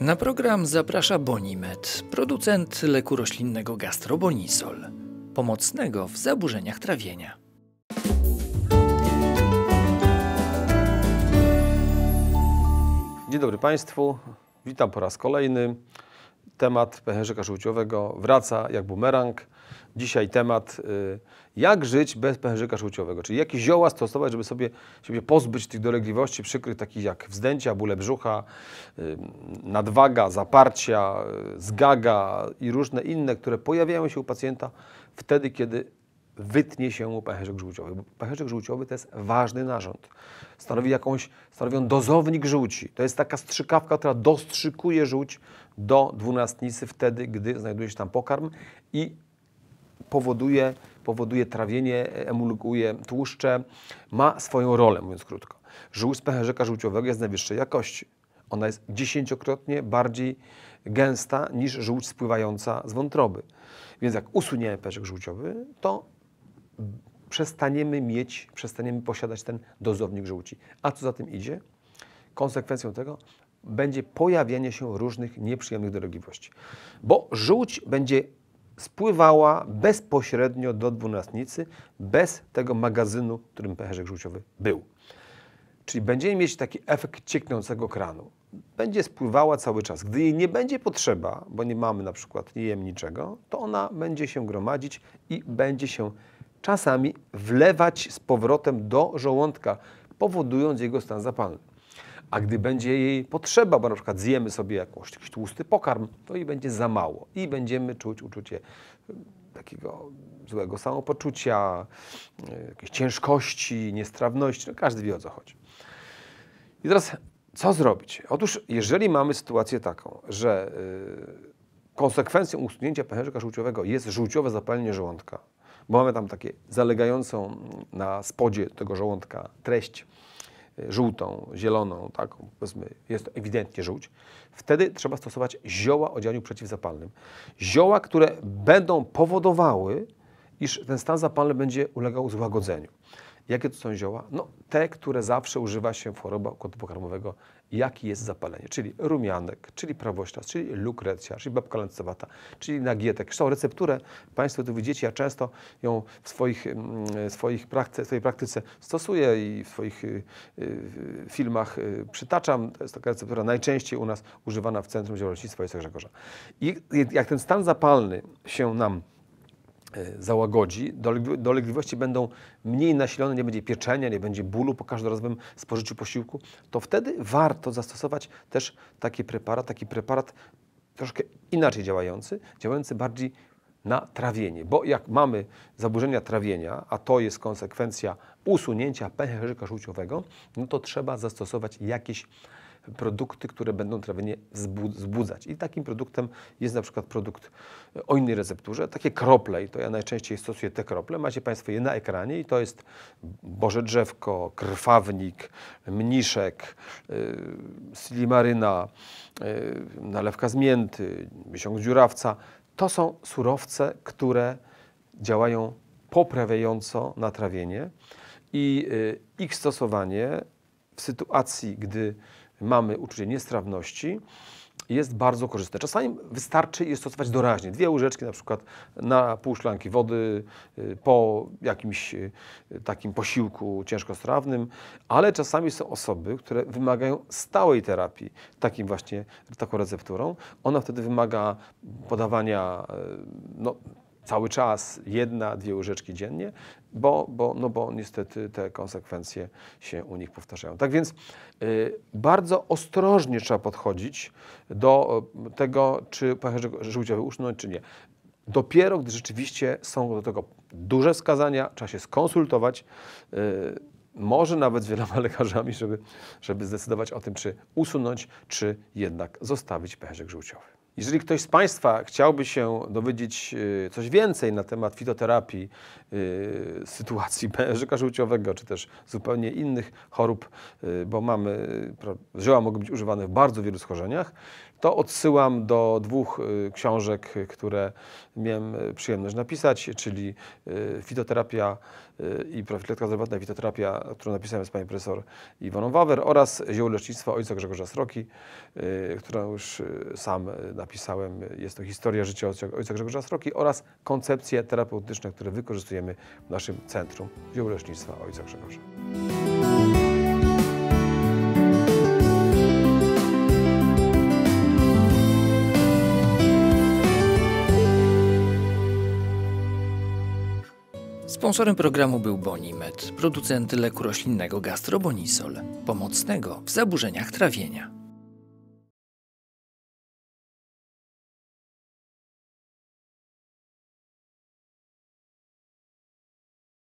Na program zaprasza Bonimet, producent leku roślinnego gastrobonisol, pomocnego w zaburzeniach trawienia. Dzień dobry Państwu, witam po raz kolejny temat pęcherzyka żółciowego wraca jak bumerang. Dzisiaj temat, y, jak żyć bez pęcherzyka żółciowego, czyli jakie zioła stosować, żeby sobie, sobie pozbyć tych dolegliwości przykrych, takich jak wzdęcia, bóle brzucha, y, nadwaga, zaparcia, y, zgaga i różne inne, które pojawiają się u pacjenta wtedy, kiedy wytnie się mu pęcherzek żółciowy. Bo pęcherzek żółciowy to jest ważny narząd. Stanowi jakąś, stanowią dozownik żółci. To jest taka strzykawka, która dostrzykuje żółć do dwunastnicy wtedy, gdy znajduje się tam pokarm i powoduje, powoduje trawienie, emulguje tłuszcze, ma swoją rolę, mówiąc krótko. Żółć z pęcherzyka żółciowego jest najwyższej jakości. Ona jest dziesięciokrotnie bardziej gęsta niż żółć spływająca z wątroby. Więc jak usuniemy pęcherzyk żółciowy, to przestaniemy mieć, przestaniemy posiadać ten dozownik żółci. A co za tym idzie? Konsekwencją tego będzie pojawianie się różnych nieprzyjemnych dolegliwości. Bo żółć będzie spływała bezpośrednio do dwunastnicy bez tego magazynu, w którym pęcherzek żółciowy był. Czyli będziemy mieć taki efekt cieknącego kranu. Będzie spływała cały czas. Gdy jej nie będzie potrzeba, bo nie mamy na przykład, niczego, to ona będzie się gromadzić i będzie się czasami wlewać z powrotem do żołądka, powodując jego stan zapalny. A gdy będzie jej potrzeba, bo na przykład zjemy sobie jakąś, jakiś tłusty pokarm, to i będzie za mało i będziemy czuć uczucie takiego złego samopoczucia, e, jakiejś ciężkości, niestrawności. No każdy wie o co chodzi. I teraz co zrobić? Otóż jeżeli mamy sytuację taką, że e, konsekwencją usunięcia pęcherzyka żółciowego jest żółciowe zapalenie żołądka, bo mamy tam takie zalegającą na spodzie tego żołądka treść y, żółtą, zieloną, tak, powiedzmy, jest to ewidentnie żółć, wtedy trzeba stosować zioła o działaniu przeciwzapalnym. Zioła, które będą powodowały, iż ten stan zapalny będzie ulegał złagodzeniu. Jakie to są zioła? No, te, które zawsze używa się w chorobach układu pokarmowego, jaki jest zapalenie, czyli rumianek, czyli prawościas, czyli lukrecja, czyli babka lancowata, czyli nagietek. Zresztą recepturę Państwo tu widzicie, ja często ją w swoich, mm, swoich prakty, swojej praktyce stosuję i w swoich y, y, filmach y, przytaczam. To jest taka receptura najczęściej u nas używana w Centrum Zielonośnictwa Jezusa Grzegorza. I jak ten stan zapalny się nam E, załagodzi, dolegliwości będą mniej nasilone, nie będzie pieczenia, nie będzie bólu po każdorazowym spożyciu posiłku, to wtedy warto zastosować też taki preparat, taki preparat troszkę inaczej działający, działający bardziej na trawienie, bo jak mamy zaburzenia trawienia, a to jest konsekwencja usunięcia pęcherzyka żółciowego, no to trzeba zastosować jakieś produkty, które będą trawienie wzbudzać. I takim produktem jest na przykład produkt e, o innej recepturze, takie krople, i to ja najczęściej stosuję te krople. Macie Państwo je na ekranie i to jest Boże Drzewko, Krwawnik, Mniszek, yy, e, Silimaryna, yy, e, nalewka z mięty, miesiąc dziurawca. To są surowce, które działają poprawiająco na trawienie i ich stosowanie w sytuacji, gdy mamy uczucie niestrawności, jest bardzo korzystne. Czasami wystarczy je stosować doraźnie. Dwie łyżeczki na przykład na pół szklanki wody y, po jakimś y, takim posiłku ciężkostrawnym, ale czasami są osoby, które wymagają stałej terapii takim właśnie, taką recepturą. Ona wtedy wymaga podawania y, no, cały czas jedna, dwie łyżeczki dziennie, bo, bo, no bo niestety te konsekwencje się u nich powtarzają. Tak więc y, bardzo ostrożnie trzeba podchodzić do y, tego, czy pęcherzyk żółciowy usunąć, czy nie. Dopiero gdy rzeczywiście są do tego duże wskazania, trzeba się skonsultować, y, może nawet z wieloma lekarzami, żeby, żeby zdecydować o tym, czy usunąć, czy jednak zostawić pęcherzyk żółciowy. Jeżeli ktoś z Państwa chciałby się dowiedzieć y, coś więcej na temat fitoterapii, y, sytuacji mężyka żółciowego, czy też zupełnie innych chorób, y, bo mamy, zioła mogą być używane w bardzo wielu schorzeniach, to odsyłam do dwóch książek, które miałem przyjemność napisać, czyli Fitoterapia i profilaktyka zdrowotna i fitoterapia, którą napisałem z panią profesor Iwoną Wawer oraz Zioło Lecznictwa ojca Grzegorza Sroki, y, którą już y, sam y, napisałem. Jest to historia życia ojca Grzegorza Sroki oraz koncepcje terapeutyczne, które wykorzystujemy w naszym centrum Zioło Lecznictwa ojca Grzegorza. Sponsorem programu był Bonimed, producent leku roślinnego gastrobonisol, pomocnego w zaburzeniach trawienia.